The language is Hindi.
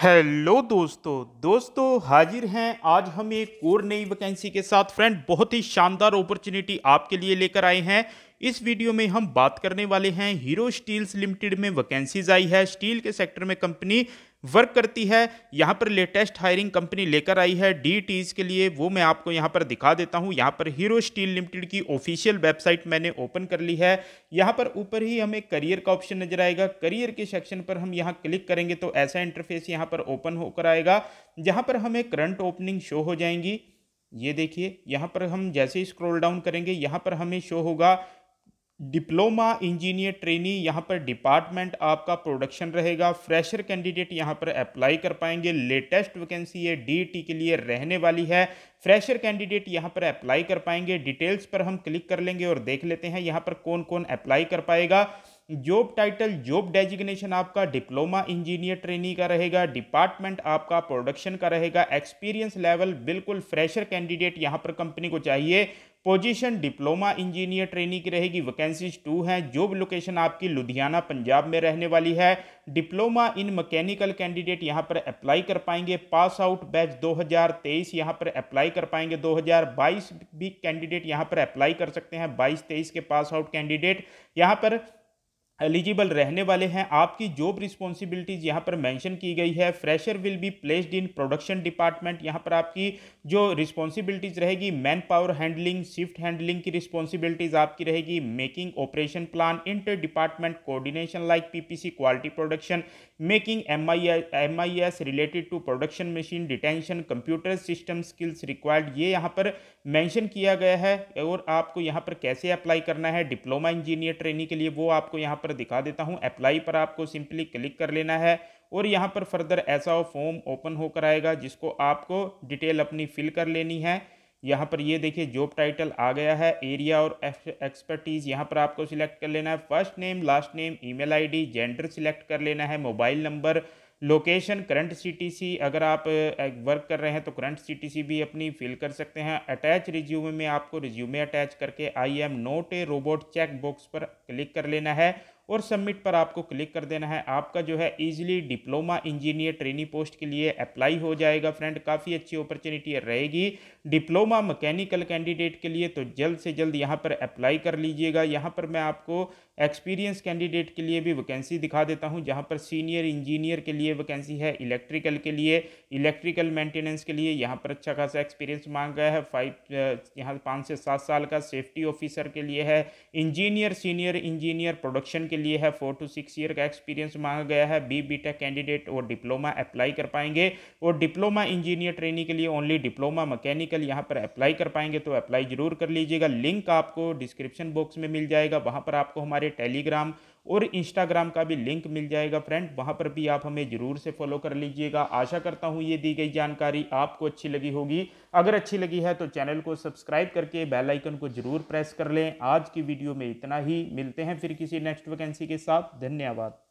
हेलो दोस्तों दोस्तों हाजिर हैं आज हम एक और नई वैकेंसी के साथ फ्रेंड बहुत ही शानदार अपॉर्चुनिटी आपके लिए लेकर आए हैं इस वीडियो में हम बात करने वाले हैं हीरो स्टील्स लिमिटेड में वैकेंसीज आई है स्टील के सेक्टर में कंपनी वर्क करती है यहाँ पर लेटेस्ट हायरिंग कंपनी लेकर आई है डी टीज के लिए वो मैं आपको यहाँ पर दिखा देता हूँ यहाँ पर हीरो स्टील लिमिटेड की ऑफिशियल वेबसाइट मैंने ओपन कर ली है यहाँ पर ऊपर ही हमें करियर का ऑप्शन नजर आएगा करियर के सेक्शन पर हम यहाँ क्लिक करेंगे तो ऐसा इंटरफेस यहाँ पर ओपन होकर आएगा जहाँ पर हमें करंट ओपनिंग शो हो जाएंगी ये देखिए यहाँ पर हम जैसे ही स्क्रोल डाउन करेंगे यहाँ पर हमें शो होगा डिप्लोमा इंजीनियर ट्रेनी यहाँ पर डिपार्टमेंट आपका प्रोडक्शन रहेगा फ्रेशर कैंडिडेट यहाँ पर अप्लाई कर पाएंगे लेटेस्ट वैकेंसी ये डी के लिए रहने वाली है फ्रेशर कैंडिडेट यहाँ पर अप्लाई कर पाएंगे डिटेल्स पर हम क्लिक कर लेंगे और देख लेते हैं यहाँ पर कौन कौन अप्लाई कर पाएगा जॉब टाइटल जॉब डेजिग्नेशन आपका डिप्लोमा इंजीनियर ट्रेनी का रहेगा डिपार्टमेंट आपका प्रोडक्शन का रहेगा एक्सपीरियंस लेवल बिल्कुल फ्रेशर कैंडिडेट यहाँ पर कंपनी को चाहिए पोजीशन डिप्लोमा इंजीनियर ट्रेनी की रहेगी वैकेंसीज टू हैं जॉब लोकेशन आपकी लुधियाना पंजाब में रहने वाली है डिप्लोमा इन मैकेनिकल कैंडिडेट यहां पर अप्लाई कर पाएंगे पास आउट बैच 2023 यहाँ पर अप्लाई कर पाएंगे 2022 भी कैंडिडेट यहां पर अप्लाई कर सकते हैं 22 23 के पास आउट कैंडिडेट यहां पर एलिजिबल रहने वाले हैं आपकी जॉब रिस्पॉन्सिबिलिटीज़ यहाँ पर मेंशन की गई है fresher will be placed in production department यहाँ पर आपकी जो रिस्पॉन्सिबिलिटीज़ रहेगी man power handling shift handling की रिस्पॉन्सिबिलिटीज़ आपकी रहेगी making operation plan inter department coordination like PPC quality production making M I S related to production machine detention computer system skills required ये यहाँ पर मैंशन किया गया है और आपको यहाँ पर कैसे अप्लाई करना है डिप्लोमा इंजीनियर ट्रेनिंग के लिए वो आपको यहाँ पर पर दिखा देता हूँ अप्लाई पर आपको सिंपली क्लिक कर लेना है और यहाँ पर फर्दर ऐसा फॉर्म ओपन होकर आएगा जिसको आपको डिटेल अपनी फिल कर लेनी है यहाँ पर ये देखिए जॉब टाइटल आ गया है एरिया और एक्सपर्टीज़ यहाँ पर आपको सिलेक्ट कर लेना है first name last name email ID gender select कर लेना है mobile number location current CTC अगर आप वर्क कर रहे हैं तो करंट सीटीसी भी अपनी फिल कर सकते हैं अटैच रिज्यूमे में आपको रिज्यूमे अटैच करके I am not a robot check box पर क्लिक कर लेना है और सबमिट पर आपको क्लिक कर देना है आपका जो है easily diploma engineer training post के लिए अप्लाई हो जाएगा फ्रेंड काफ़ी अच्छी अपॉर्चुनिटी रहेगी डिप्लोमा मैकेनिकल कैंडिडेट के लिए तो जल्द से जल्द यहाँ पर अप्लाई कर लीजिएगा यहाँ पर मैं आपको एक्सपीरियंस कैंडिडेट के लिए भी वैकेंसी दिखा देता हूँ जहाँ पर सीनियर इंजीनियर के लिए वैकेंसी है इलेक्ट्रिकल के लिए इलेक्ट्रिकल मेंटेनेंस के लिए यहाँ पर अच्छा खासा एक्सपीरियंस मांग गया है फाइव यहाँ पाँच से सात साल का सेफ्टी ऑफिसर के लिए है इंजीनियर सीनियर इंजीनियर प्रोडक्शन के के लिए है फोर टू सिक्स ईयर का एक्सपीरियंस मांगा गया है बी बी टेक कैंडिडेट और डिप्लोमा अप्लाई कर पाएंगे और डिप्लोमा इंजीनियर ट्रेनिंग के लिए ओनली डिप्लोमा मैकेनिकल यहाँ पर अप्लाई कर पाएंगे तो अप्लाई जरूर कर लीजिएगा लिंक आपको डिस्क्रिप्शन बॉक्स में मिल जाएगा वहाँ पर आपको हमारे टेलीग्राम और इंस्टाग्राम का भी लिंक मिल जाएगा फ्रेंड वहाँ पर भी आप हमें ज़रूर से फॉलो कर लीजिएगा आशा करता हूँ ये दी गई जानकारी आपको अच्छी लगी होगी अगर अच्छी लगी है तो चैनल को सब्सक्राइब करके बेल आइकन को ज़रूर प्रेस कर लें आज की वीडियो में इतना ही मिलते हैं फिर किसी नेक्स्ट वैकेंसी वैकेंसी के साथ धन्यवाद